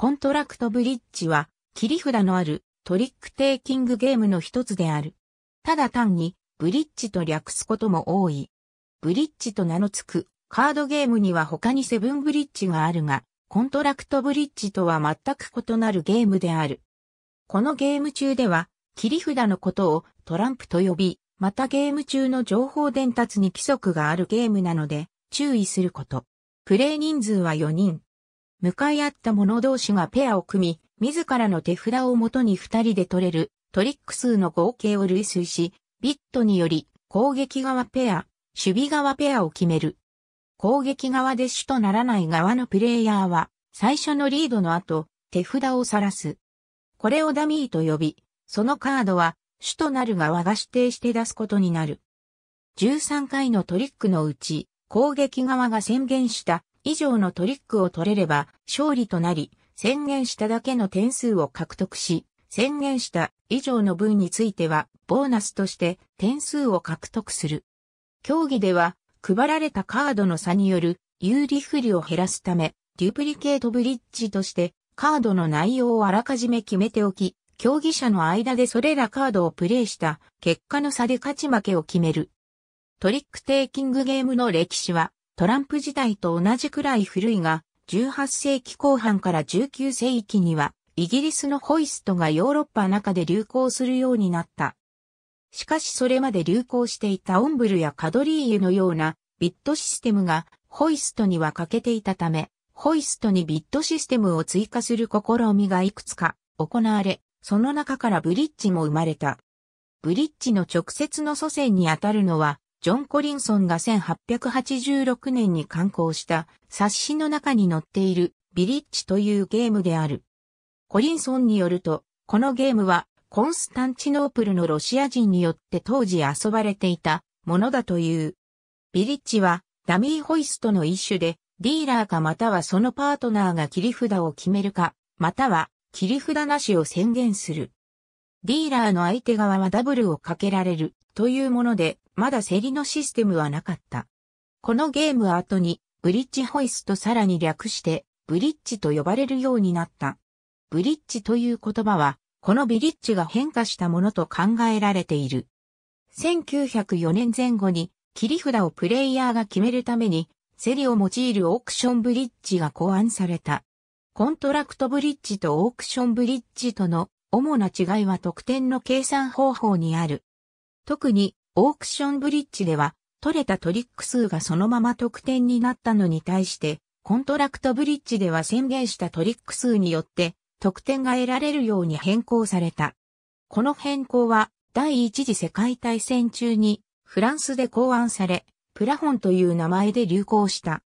コントラクトブリッジは、切り札のあるトリックテイキングゲームの一つである。ただ単に、ブリッジと略すことも多い。ブリッジと名の付く、カードゲームには他にセブンブリッジがあるが、コントラクトブリッジとは全く異なるゲームである。このゲーム中では、切り札のことをトランプと呼び、またゲーム中の情報伝達に規則があるゲームなので、注意すること。プレイ人数は4人、向かい合った者同士がペアを組み、自らの手札をもとに二人で取れるトリック数の合計を類推し、ビットにより攻撃側ペア、守備側ペアを決める。攻撃側で主とならない側のプレイヤーは、最初のリードの後、手札を晒す。これをダミーと呼び、そのカードは、主となる側が指定して出すことになる。13回のトリックのうち、攻撃側が宣言した以上のトリックを取れれば勝利となり、宣言しただけの点数を獲得し、宣言した以上の分については、ボーナスとして点数を獲得する。競技では、配られたカードの差による有利不利を減らすため、デュプリケートブリッジとして、カードの内容をあらかじめ決めておき、競技者の間でそれらカードをプレイした結果の差で勝ち負けを決める。トリックテイキングゲームの歴史はトランプ時代と同じくらい古いが、18世紀後半から19世紀には、イギリスのホイストがヨーロッパ中で流行するようになった。しかしそれまで流行していたオンブルやカドリーユのようなビットシステムがホイストには欠けていたため、ホイストにビットシステムを追加する試みがいくつか行われ、その中からブリッジも生まれた。ブリッジの直接の祖先にあたるのはジョン・コリンソンが1886年に刊行した冊子の中に載っているビリッジというゲームである。コリンソンによると、このゲームはコンスタンチノープルのロシア人によって当時遊ばれていたものだという。ビリッジはダミーホイストの一種で、ディーラーかまたはそのパートナーが切り札を決めるか、または切り札なしを宣言する。ディーラーの相手側はダブルをかけられる。というもので、まだ競りのシステムはなかった。このゲームは後に、ブリッジホイストさらに略して、ブリッジと呼ばれるようになった。ブリッジという言葉は、このビリッジが変化したものと考えられている。1904年前後に、切り札をプレイヤーが決めるために、競りを用いるオークションブリッジが考案された。コントラクトブリッジとオークションブリッジとの主な違いは得点の計算方法にある。特にオークションブリッジでは、取れたトリック数がそのまま得点になったのに対して、コントラクトブリッジでは宣言したトリック数によって、得点が得られるように変更された。この変更は、第一次世界大戦中に、フランスで考案され、プラホンという名前で流行した。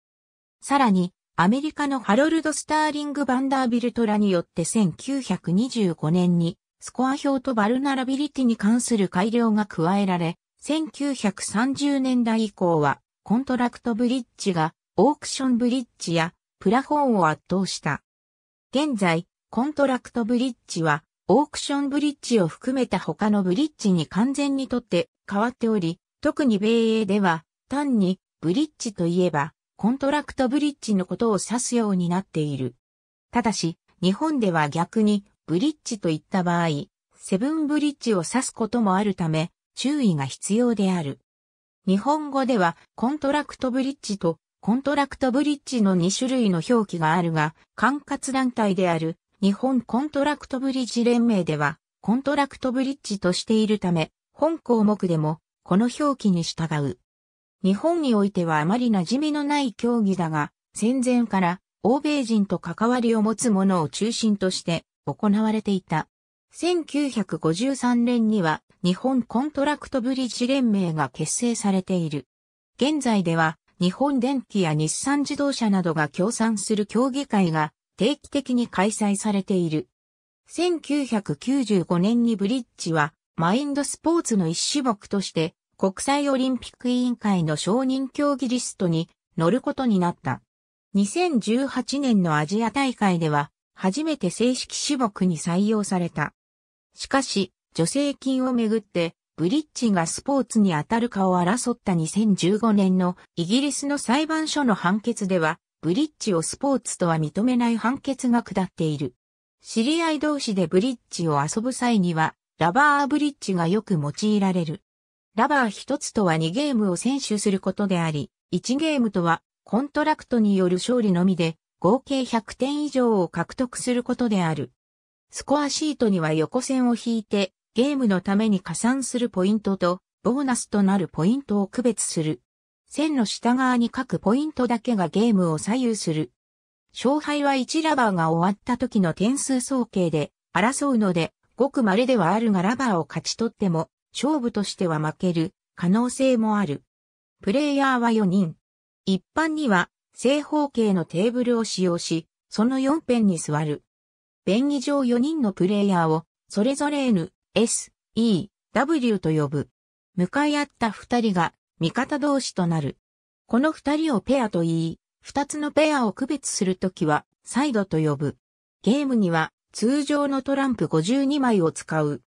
さらに、アメリカのハロルド・スターリング・バンダービルトラによって1925年にスコア表とバルナラビリティに関する改良が加えられ、1930年代以降は、コントラクトブリッジが、オークションブリッジや、プラフォンを圧倒した。現在、コントラクトブリッジは、オークションブリッジを含めた他のブリッジに完全にとって変わっており、特に米英では、単に、ブリッジといえば、コントラクトブリッジのことを指すようになっている。ただし、日本では逆に、ブリッジといった場合、セブンブリッジを指すこともあるため、注意が必要である。日本語では、コントラクトブリッジと、コントラクトブリッジの2種類の表記があるが、管轄団体である、日本コントラクトブリッジ連盟では、コントラクトブリッジとしているため、本項目でも、この表記に従う。日本においてはあまり馴染みのない競技だが、戦前から、欧米人と関わりを持つ者を中心として、行われていた。1953年には日本コントラクトブリッジ連盟が結成されている。現在では日本電機や日産自動車などが協賛する協議会が定期的に開催されている。1995年にブリッジはマインドスポーツの一種目として国際オリンピック委員会の承認競技リストに乗ることになった。2018年のアジア大会では初めて正式種目に採用された。しかし、助成金をめぐって、ブリッジがスポーツに当たるかを争った2015年のイギリスの裁判所の判決では、ブリッジをスポーツとは認めない判決が下っている。知り合い同士でブリッジを遊ぶ際には、ラバーブリッジがよく用いられる。ラバー一つとは2ゲームを選手することであり、1ゲームとはコントラクトによる勝利のみで合計100点以上を獲得することである。スコアシートには横線を引いて、ゲームのために加算するポイントと、ボーナスとなるポイントを区別する。線の下側に書くポイントだけがゲームを左右する。勝敗は1ラバーが終わった時の点数総計で争うので、ごく稀ではあるがラバーを勝ち取っても、勝負としては負ける可能性もある。プレイヤーは4人。一般には正方形のテーブルを使用し、その4辺に座る。便宜上4人のプレイヤーを、それぞれ N、S、E、W と呼ぶ。向かい合った2人が、味方同士となる。この2人をペアと言い、2つのペアを区別するときは、サイドと呼ぶ。ゲームには、通常のトランプ52枚を使う。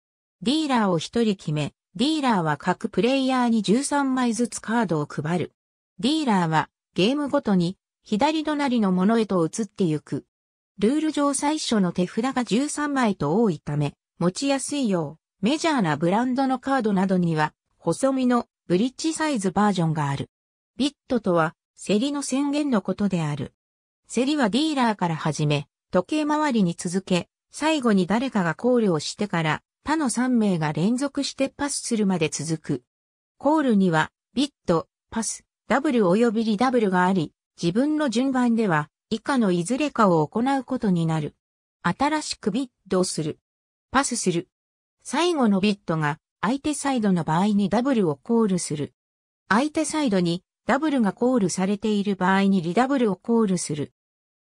ディーラーを1人決め、ディーラーは各プレイヤーに13枚ずつカードを配る。ディーラーはゲームごとに左隣のものへと移ってゆく。ルール上最初の手札が13枚と多いため、持ちやすいよう、メジャーなブランドのカードなどには、細身のブリッジサイズバージョンがある。ビットとは、競りの宣言のことである。競りはディーラーから始め、時計回りに続け、最後に誰かがコールをしてから、他の3名が連続してパスするまで続く。コールには、ビット、パス、ダブお及びリダブルがあり、自分の順番では以下のいずれかを行うことになる。新しくビッドをする。パスする。最後のビットが相手サイドの場合にダブルをコールする。相手サイドにダブルがコールされている場合にリダブルをコールする。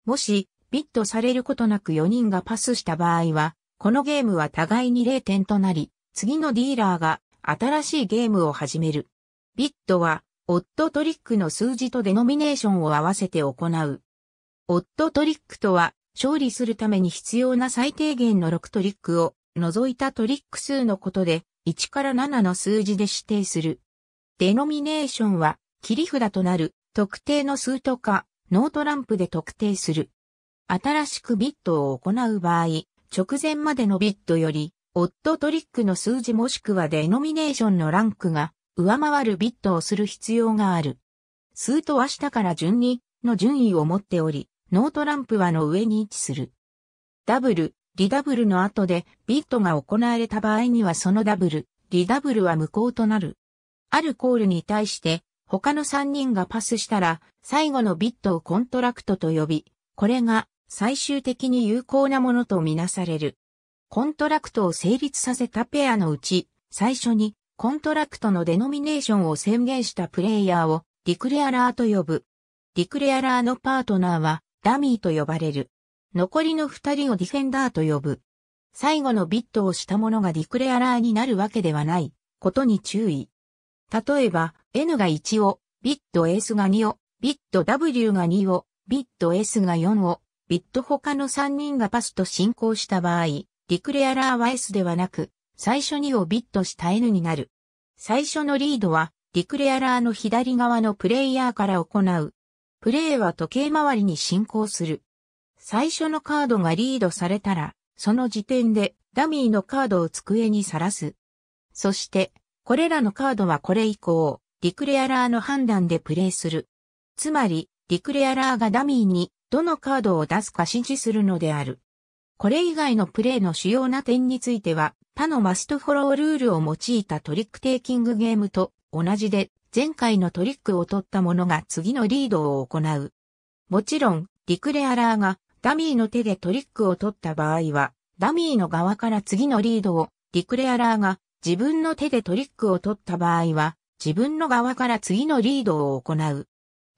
もし、ビットされることなく4人がパスした場合は、このゲームは互いに0点となり、次のディーラーが新しいゲームを始める。ビットはオットトリックの数字とデノミネーションを合わせて行う。オットトリックとは、勝利するために必要な最低限の6トリックを除いたトリック数のことで、1から7の数字で指定する。デノミネーションは、切り札となる特定の数とか、ノートランプで特定する。新しくビットを行う場合、直前までのビットより、オットトリックの数字もしくはデノミネーションのランクが上回るビットをする必要がある。数とは下から順にの順位を持っており、ノートランプはの上に位置する。ダブル、リダブルの後でビットが行われた場合にはそのダブル、リダブルは無効となる。あるコールに対して他の3人がパスしたら最後のビットをコントラクトと呼び、これが最終的に有効なものとみなされる。コントラクトを成立させたペアのうち最初にコントラクトのデノミネーションを宣言したプレイヤーをディクレアラーと呼ぶ。ディクレアラーのパートナーはダミーと呼ばれる。残りの二人をディフェンダーと呼ぶ。最後のビットをした者がディクレアラーになるわけではないことに注意。例えば、N が1を、ビット S が2を、ビット W が2を、ビット S が4を、ビット他の3人がパスと進行した場合、ディクレアラーは S ではなく、最初にをビットした N になる。最初のリードは、ディクレアラーの左側のプレイヤーから行う。プレイは時計回りに進行する。最初のカードがリードされたら、その時点でダミーのカードを机にさらす。そして、これらのカードはこれ以降、ディクレアラーの判断でプレイする。つまり、ディクレアラーがダミーにどのカードを出すか指示するのである。これ以外のプレイの主要な点については、他のマストフォロールールを用いたトリックテイキングゲームと同じで、前回のトリックを取った者が次のリードを行う。もちろん、ディクレアラーがダミーの手でトリックを取った場合は、ダミーの側から次のリードを、ディクレアラーが自分の手でトリックを取った場合は、自分の側から次のリードを行う。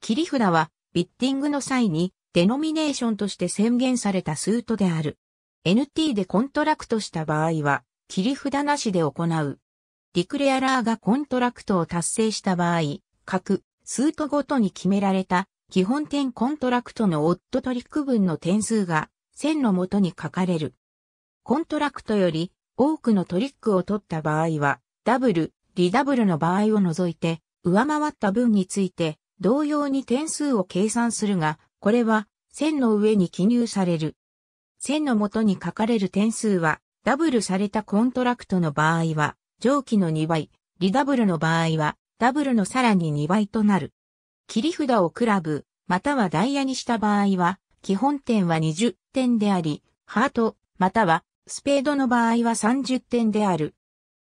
切り札は、ビッティングの際に、デノミネーションとして宣言されたスートである。NT でコントラクトした場合は、切り札なしで行う。リクレアラーがコントラクトを達成した場合、各、数とごとに決められた、基本点コントラクトのオット取り区分の点数が、線のもとに書かれる。コントラクトより、多くのトリックを取った場合は、ダブル、リダブルの場合を除いて、上回った分について、同様に点数を計算するが、これは、線の上に記入される。線の元に書かれる点数は、ダブルされたコントラクトの場合は、上記の2倍、リダブルの場合は、ダブルのさらに2倍となる。切り札をクラブ、またはダイヤにした場合は、基本点は20点であり、ハート、または、スペードの場合は30点である。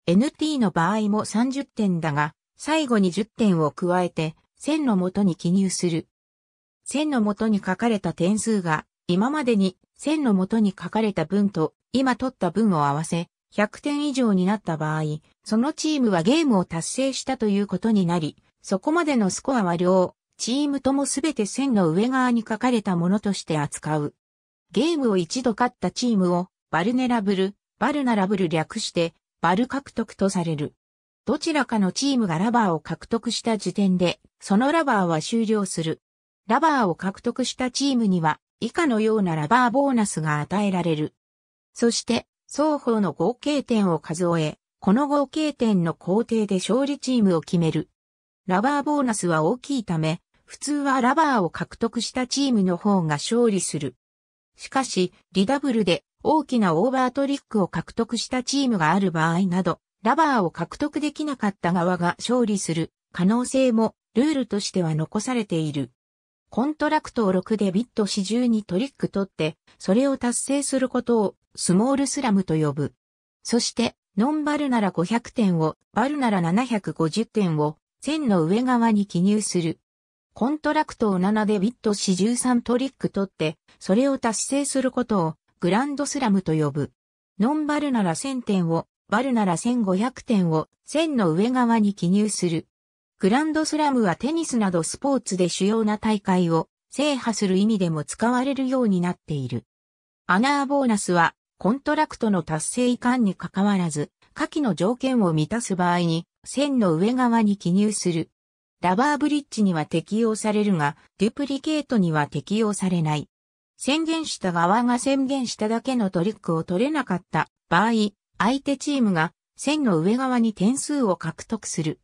NT の場合も30点だが、最後に10点を加えて、線の元に記入する。線の元に書かれた点数が今までに線の元に書かれた文と今取った文を合わせ、100点以上になった場合、そのチームはゲームを達成したということになり、そこまでのスコアは両、チームともすべて線の上側に書かれたものとして扱う。ゲームを一度勝ったチームを、バルネラブル、バルナラブル略して、バル獲得とされる。どちらかのチームがラバーを獲得した時点で、そのラバーは終了する。ラバーを獲得したチームには、以下のようなラバーボーナスが与えられる。そして、双方の合計点を数え、この合計点の工程で勝利チームを決める。ラバーボーナスは大きいため、普通はラバーを獲得したチームの方が勝利する。しかし、リダブルで大きなオーバートリックを獲得したチームがある場合など、ラバーを獲得できなかった側が勝利する可能性もルールとしては残されている。コントラクトを6でビット四重にトリック取って、それを達成することをスモールスラムと呼ぶ。そして、ノンバルなら500点を、バルなら750点を、線の上側に記入する。コントラクトを7でビット四13トリック取って、それを達成することを、グランドスラムと呼ぶ。ノンバルなら1000点を、バルなら1500点を、線の上側に記入する。グランドスラムはテニスなどスポーツで主要な大会を制覇する意味でも使われるようになっている。アナーボーナスはコントラクトの達成以下に関わらず、下記の条件を満たす場合に線の上側に記入する。ラバーブリッジには適用されるが、デュプリケートには適用されない。宣言した側が宣言しただけのトリックを取れなかった場合、相手チームが線の上側に点数を獲得する。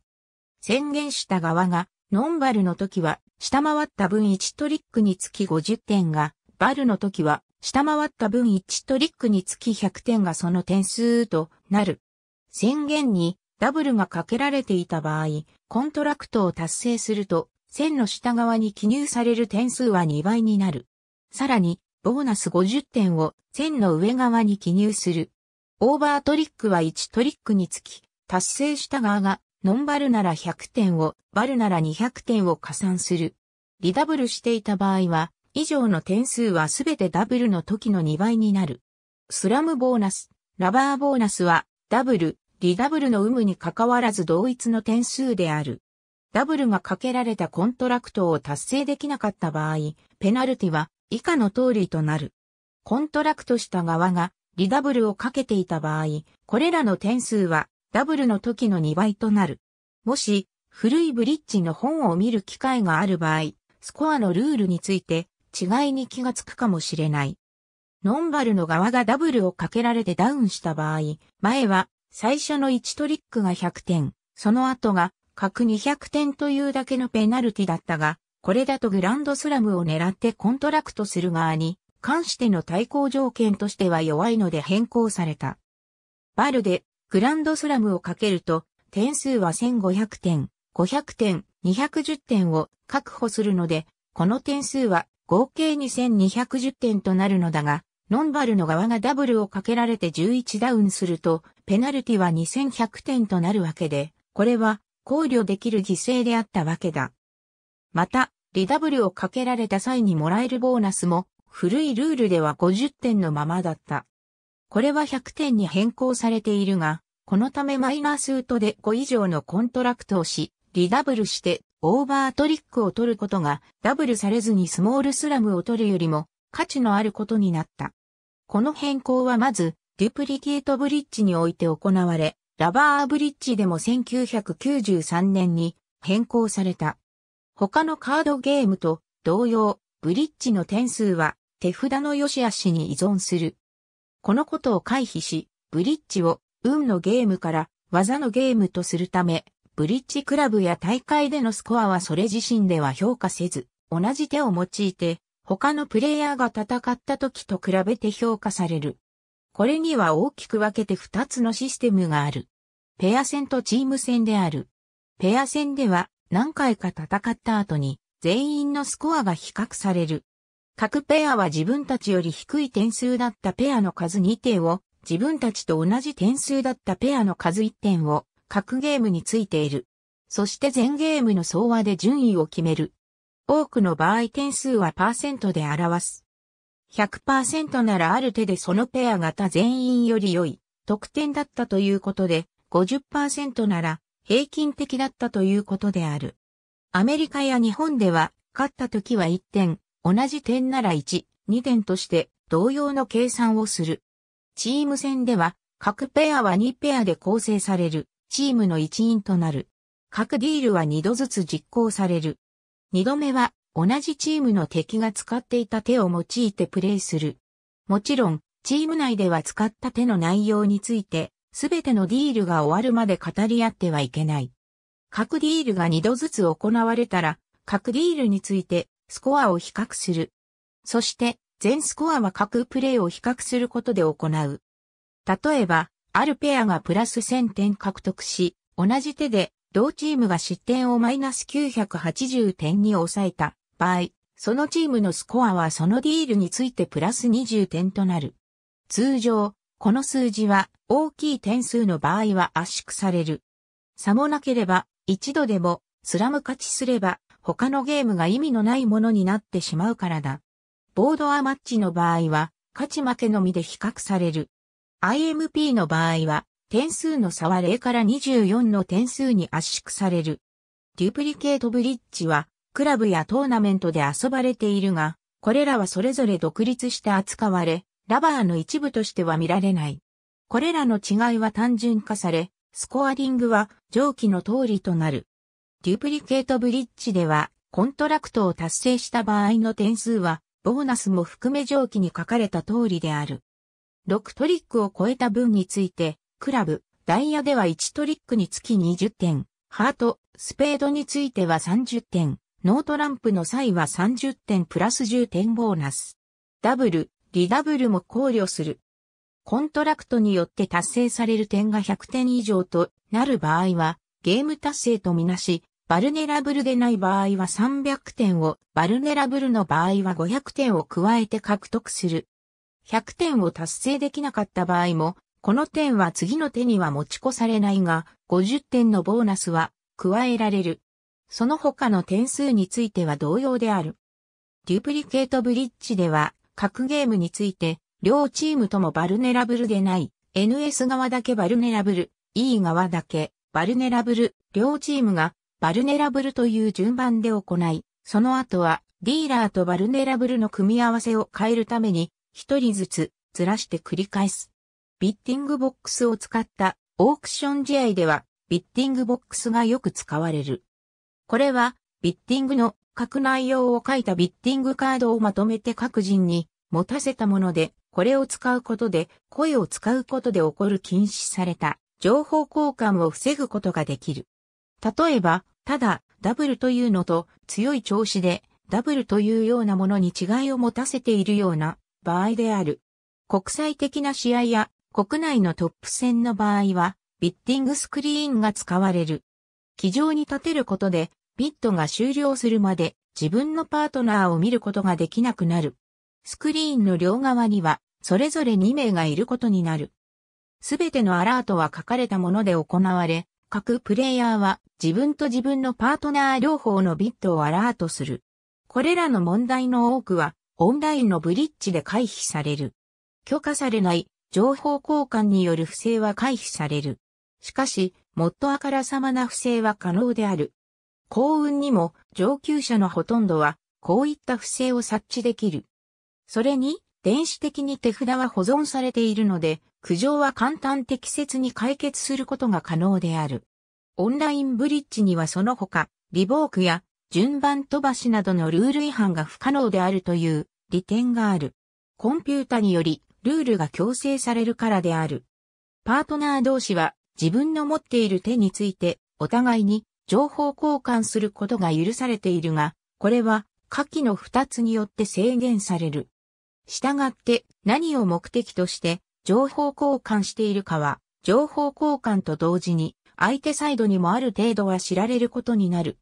宣言した側が、ノンバルの時は、下回った分1トリックにつき50点が、バルの時は、下回った分1トリックにつき100点がその点数となる。宣言にダブルがかけられていた場合、コントラクトを達成すると、線の下側に記入される点数は2倍になる。さらに、ボーナス50点を線の上側に記入する。オーバートリックは1トリックにつき、達成した側がノンバルなら100点を、バルなら200点を加算する。リダブルしていた場合は、以上の点数はすべてダブルの時の2倍になる。スラムボーナス、ラバーボーナスは、ダブル、リダブルの有無に関わらず同一の点数である。ダブルがかけられたコントラクトを達成できなかった場合、ペナルティは以下の通りとなる。コントラクトした側がリダブルをかけていた場合、これらの点数はダブルの時の2倍となる。もし、古いブリッジの本を見る機会がある場合、スコアのルールについて違いに気がつくかもしれない。ノンバルの側がダブルをかけられてダウンした場合、前は最初の1トリックが100点、その後が各200点というだけのペナルティだったが、これだとグランドスラムを狙ってコントラクトする側に関しての対抗条件としては弱いので変更された。バルでグランドスラムをかけると、点数は1500点、500点、210点を確保するので、この点数は合計2210点となるのだが、ノンバルの側がダブルをかけられて11ダウンすると、ペナルティは2100点となるわけで、これは考慮できる犠牲であったわけだ。また、リダブルをかけられた際にもらえるボーナスも、古いルールでは50点のままだった。これは100点に変更されているが、このためマイナースートで5以上のコントラクトをし、リダブルしてオーバートリックを取ることがダブルされずにスモールスラムを取るよりも価値のあることになった。この変更はまず、デュプリケートブリッジにおいて行われ、ラバーブリッジでも1993年に変更された。他のカードゲームと同様、ブリッジの点数は手札の良し悪しに依存する。このことを回避し、ブリッジを運のゲームから技のゲームとするため、ブリッジクラブや大会でのスコアはそれ自身では評価せず、同じ手を用いて、他のプレイヤーが戦った時と比べて評価される。これには大きく分けて2つのシステムがある。ペア戦とチーム戦である。ペア戦では何回か戦った後に全員のスコアが比較される。各ペアは自分たちより低い点数だったペアの数2点を、自分たちと同じ点数だったペアの数1点を、各ゲームについている。そして全ゲームの総和で順位を決める。多くの場合点数はパーセントで表す。100%ならある手でそのペア型全員より良い得点だったということで、50%なら平均的だったということである。アメリカや日本では、勝った時は1点、同じ点なら1、2点として同様の計算をする。チーム戦では、各ペアは2ペアで構成される、チームの一員となる。各ディールは2度ずつ実行される。2度目は、同じチームの敵が使っていた手を用いてプレイする。もちろん、チーム内では使った手の内容について、すべてのディールが終わるまで語り合ってはいけない。各ディールが2度ずつ行われたら、各ディールについてスコアを比較する。そして、全スコアは各プレイを比較することで行う。例えば、あるペアがプラス1000点獲得し、同じ手で同チームが失点をマイナス980点に抑えた場合、そのチームのスコアはそのディールについてプラス20点となる。通常、この数字は大きい点数の場合は圧縮される。差もなければ、一度でもスラム勝ちすれば他のゲームが意味のないものになってしまうからだ。ボードアマッチの場合は、勝ち負けのみで比較される。IMP の場合は、点数の差は0から24の点数に圧縮される。デュプリケートブリッジは、クラブやトーナメントで遊ばれているが、これらはそれぞれ独立して扱われ、ラバーの一部としては見られない。これらの違いは単純化され、スコアリングは上記の通りとなる。デュプリケートブリッジでは、コントラクトを達成した場合の点数は、ボーナスも含め上記に書かれた通りである。6トリックを超えた分について、クラブ、ダイヤでは1トリックにつき20点、ハート、スペードについては30点、ノートランプの際は30点プラス10点ボーナス。ダブル、リダブルも考慮する。コントラクトによって達成される点が100点以上となる場合は、ゲーム達成とみなし、バルネラブルでない場合は300点を、バルネラブルの場合は500点を加えて獲得する。100点を達成できなかった場合も、この点は次の手には持ち越されないが、50点のボーナスは加えられる。その他の点数については同様である。デュプリケートブリッジでは、各ゲームについて、両チームともバルネラブルでない、NS 側だけバルネラブル、E 側だけ、バルネラブル、両チームがバルネラブルという順番で行い、その後はディーラーとバルネラブルの組み合わせを変えるために一人ずつずらして繰り返す。ビッティングボックスを使ったオークション試合ではビッティングボックスがよく使われる。これはビッティングの各内容を書いたビッティングカードをまとめて各人に持たせたもので、これを使うことで声を使うことで起こる禁止された情報交換を防ぐことができる。例えば、ただ、ダブルというのと強い調子でダブルというようなものに違いを持たせているような場合である。国際的な試合や国内のトップ戦の場合はビッティングスクリーンが使われる。気上に立てることでビットが終了するまで自分のパートナーを見ることができなくなる。スクリーンの両側にはそれぞれ2名がいることになる。すべてのアラートは書かれたもので行われ、各プレイヤーは自分と自分のパートナー両方のビットをアラートする。これらの問題の多くはオンラインのブリッジで回避される。許可されない情報交換による不正は回避される。しかし、もっとあからさまな不正は可能である。幸運にも上級者のほとんどはこういった不正を察知できる。それに、電子的に手札は保存されているので、苦情は簡単適切に解決することが可能である。オンラインブリッジにはその他、リボークや順番飛ばしなどのルール違反が不可能であるという利点がある。コンピュータによりルールが強制されるからである。パートナー同士は自分の持っている手についてお互いに情報交換することが許されているが、これは下記の二つによって制限される。したがって何を目的として情報交換しているかは、情報交換と同時に、相手サイドにもある程度は知られることになる。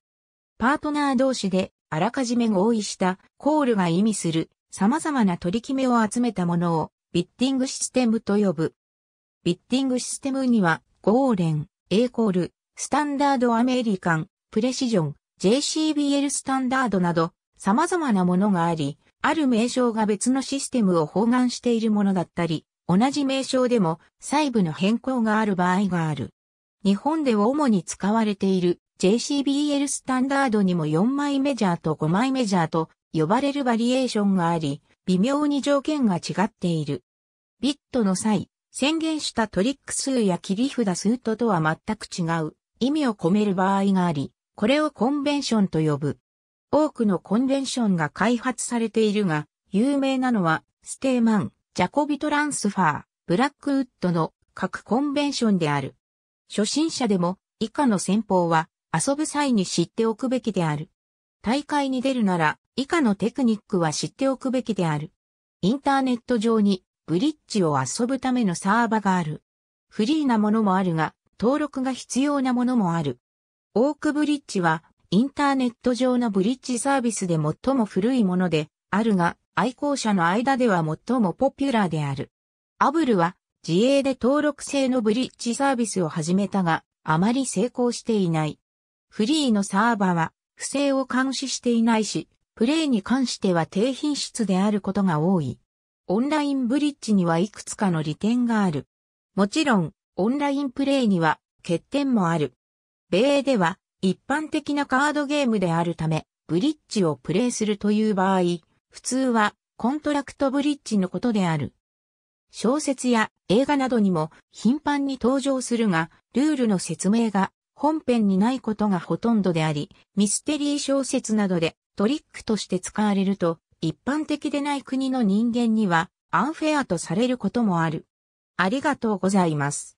パートナー同士で、あらかじめ合意したコールが意味する様々な取り決めを集めたものをビッティングシステムと呼ぶ。ビッティングシステムには、ゴーレン、A コール、スタンダードアメリカン、プレシジョン、JCBL スタンダードなど様々なものがあり、ある名称が別のシステムを包含しているものだったり、同じ名称でも細部の変更がある場合がある。日本では主に使われている JCBL スタンダードにも4枚メジャーと5枚メジャーと呼ばれるバリエーションがあり、微妙に条件が違っている。ビットの際、宣言したトリック数や切り札数ととは全く違う意味を込める場合があり、これをコンベンションと呼ぶ。多くのコンベンションが開発されているが、有名なのはステーマン、ジャコビトランスファー、ブラックウッドの各コンベンションである。初心者でも以下の戦法は遊ぶ際に知っておくべきである。大会に出るなら以下のテクニックは知っておくべきである。インターネット上にブリッジを遊ぶためのサーバがある。フリーなものもあるが、登録が必要なものもある。オークブリッジはインターネット上のブリッジサービスで最も古いものであるが、愛好者の間では最もポピュラーである。アブルは自営で登録制のブリッジサービスを始めたが、あまり成功していない。フリーのサーバは不正を監視していないし、プレイに関しては低品質であることが多い。オンラインブリッジにはいくつかの利点がある。もちろん、オンラインプレイには欠点もある。米では一般的なカードゲームであるため、ブリッジをプレイするという場合、普通はコントラクトブリッジのことである。小説や映画などにも頻繁に登場するが、ルールの説明が本編にないことがほとんどであり、ミステリー小説などでトリックとして使われると、一般的でない国の人間にはアンフェアとされることもある。ありがとうございます。